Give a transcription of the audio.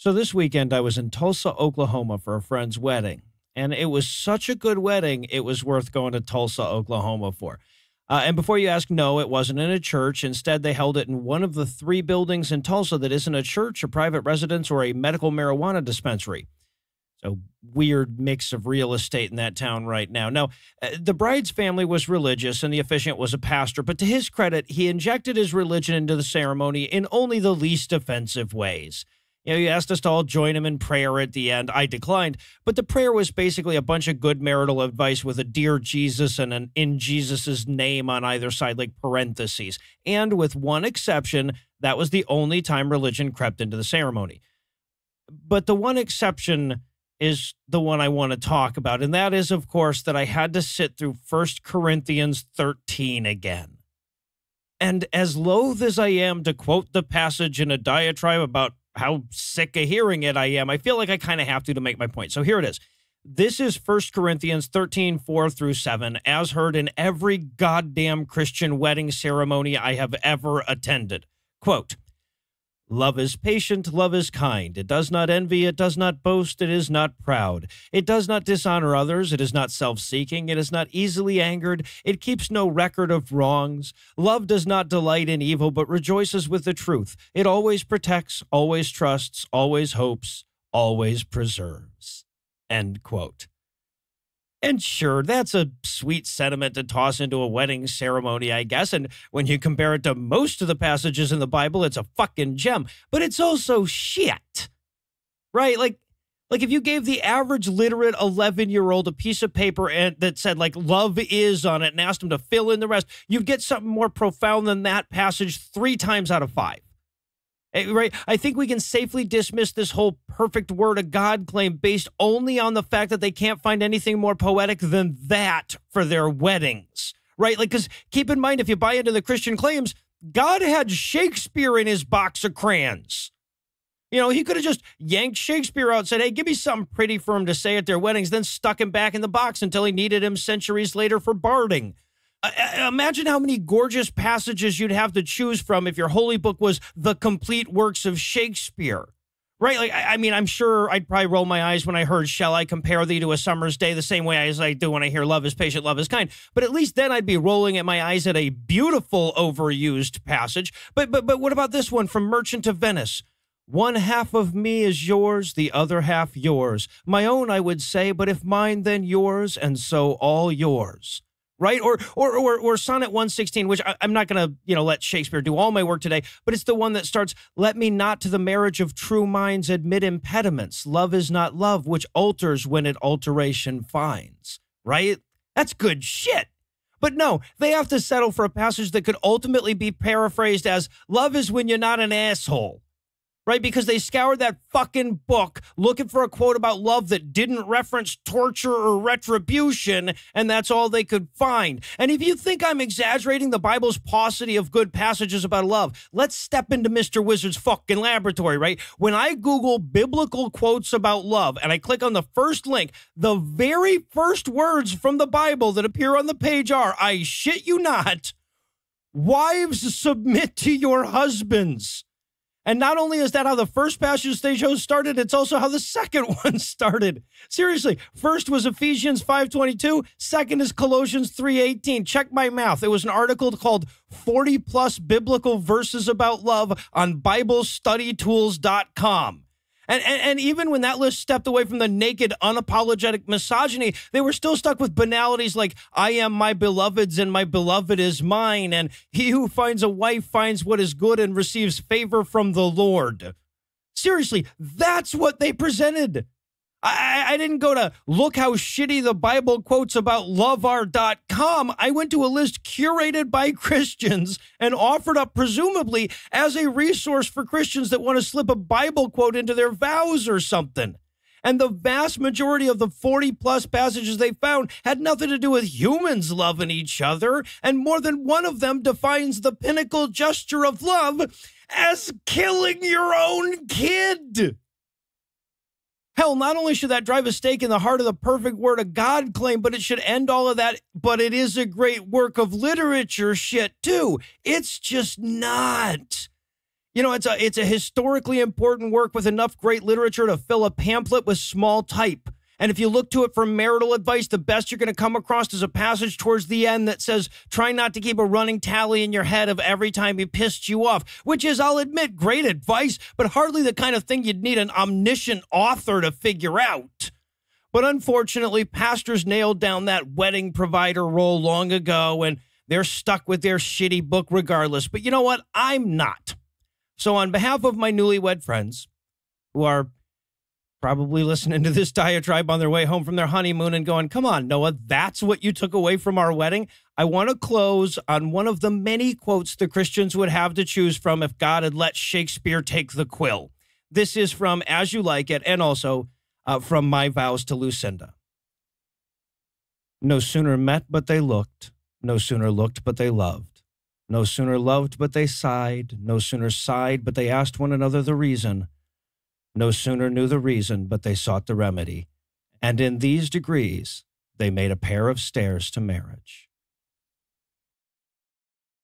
So this weekend, I was in Tulsa, Oklahoma for a friend's wedding. And it was such a good wedding, it was worth going to Tulsa, Oklahoma for. Uh, and before you ask, no, it wasn't in a church. Instead, they held it in one of the three buildings in Tulsa that isn't a church, a private residence, or a medical marijuana dispensary. So, weird mix of real estate in that town right now. Now, uh, the bride's family was religious and the officiant was a pastor, but to his credit, he injected his religion into the ceremony in only the least offensive ways. You know, he asked us to all join him in prayer at the end. I declined, but the prayer was basically a bunch of good marital advice with a dear Jesus and an in Jesus's name on either side, like parentheses. And with one exception, that was the only time religion crept into the ceremony. But the one exception is the one I want to talk about. And that is, of course, that I had to sit through First Corinthians 13 again. And as loath as I am to quote the passage in a diatribe about how sick of hearing it I am. I feel like I kind of have to to make my point. So here it is. This is 1 Corinthians 13, 4 through 7, as heard in every goddamn Christian wedding ceremony I have ever attended. Quote, Love is patient, love is kind. It does not envy, it does not boast, it is not proud. It does not dishonor others, it is not self seeking, it is not easily angered, it keeps no record of wrongs. Love does not delight in evil, but rejoices with the truth. It always protects, always trusts, always hopes, always preserves. End quote. And sure, that's a sweet sentiment to toss into a wedding ceremony, I guess. And when you compare it to most of the passages in the Bible, it's a fucking gem, but it's also shit. Right? Like, like if you gave the average literate 11 year old a piece of paper and that said like love is on it and asked them to fill in the rest, you'd get something more profound than that passage three times out of five. Eh, right? I think we can safely dismiss this whole perfect word of God claim based only on the fact that they can't find anything more poetic than that for their weddings. Right? Like, because keep in mind, if you buy into the Christian claims, God had Shakespeare in his box of crayons. You know, he could have just yanked Shakespeare out and said, hey, give me something pretty for him to say at their weddings, then stuck him back in the box until he needed him centuries later for barding. Uh, uh, imagine how many gorgeous passages you'd have to choose from if your holy book was the complete works of Shakespeare. Right? Like, I, I mean, I'm sure I'd probably roll my eyes when I heard, Shall I compare thee to a summer's day, the same way as I do when I hear Love is patient, love is kind. But at least then I'd be rolling at my eyes at a beautiful overused passage. But, but, but what about this one from Merchant of Venice? One half of me is yours, the other half yours. My own, I would say, but if mine, then yours, and so all yours right? Or or or, or Sonnet 116, which I, am not going to you know let Shakespeare do all my work today, but it's the one that starts, "Let me not to the marriage of true minds admit impediments. Love is not love, which alters when it alteration finds." Right? That's good shit. But no, they have to settle for a passage that could ultimately be paraphrased as "Love is when you're not an asshole." right? Because they scoured that fucking book looking for a quote about love that didn't reference torture or retribution, and that's all they could find. And if you think I'm exaggerating the Bible's paucity of good passages about love, let's step into Mr. Wizard's fucking laboratory, right? When I Google biblical quotes about love and I click on the first link, the very first words from the Bible that appear on the page are, I shit you not. Wives submit to your husbands. And not only is that how the first Passion Stage host started, it's also how the second one started. Seriously, first was Ephesians 5.22, second is Colossians 3.18. Check my math. It was an article called 40 Plus Biblical Verses About Love on BibleStudyTools.com. And, and, and even when that list stepped away from the naked, unapologetic misogyny, they were still stuck with banalities like "I am my beloved's" and "My beloved is mine," and "He who finds a wife finds what is good and receives favor from the Lord." Seriously, that's what they presented. I, I didn't go to look how shitty the Bible quotes about love com. I went to a list curated by Christians and offered up, presumably, as a resource for Christians that want to slip a Bible quote into their vows or something. And the vast majority of the 40 plus passages they found had nothing to do with humans loving each other. And more than one of them defines the pinnacle gesture of love as killing your own kid. Hell, not only should that drive a stake in the heart of the perfect word of God claim, but it should end all of that. But it is a great work of literature shit, too. It's just not. You know, it's a it's a historically important work with enough great literature to fill a pamphlet with small type. And if you look to it for marital advice, the best you're going to come across is a passage towards the end that says, try not to keep a running tally in your head of every time he pissed you off, which is, I'll admit, great advice, but hardly the kind of thing you'd need an omniscient author to figure out. But unfortunately, pastors nailed down that wedding provider role long ago and they're stuck with their shitty book regardless. But you know what? I'm not. So, on behalf of my newlywed friends, who are probably listening to this diatribe on their way home from their honeymoon and going, Come on, Noah, that's what you took away from our wedding. I want to close on one of the many quotes the Christians would have to choose from if God had let Shakespeare take the quill. This is from As You Like It and also uh, from My Vows to Lucinda. No sooner met but they looked, no sooner looked but they loved. No sooner loved but they sighed, no sooner sighed but they asked one another the reason no sooner knew the reason, but they sought the remedy. And in these degrees, they made a pair of stairs to marriage.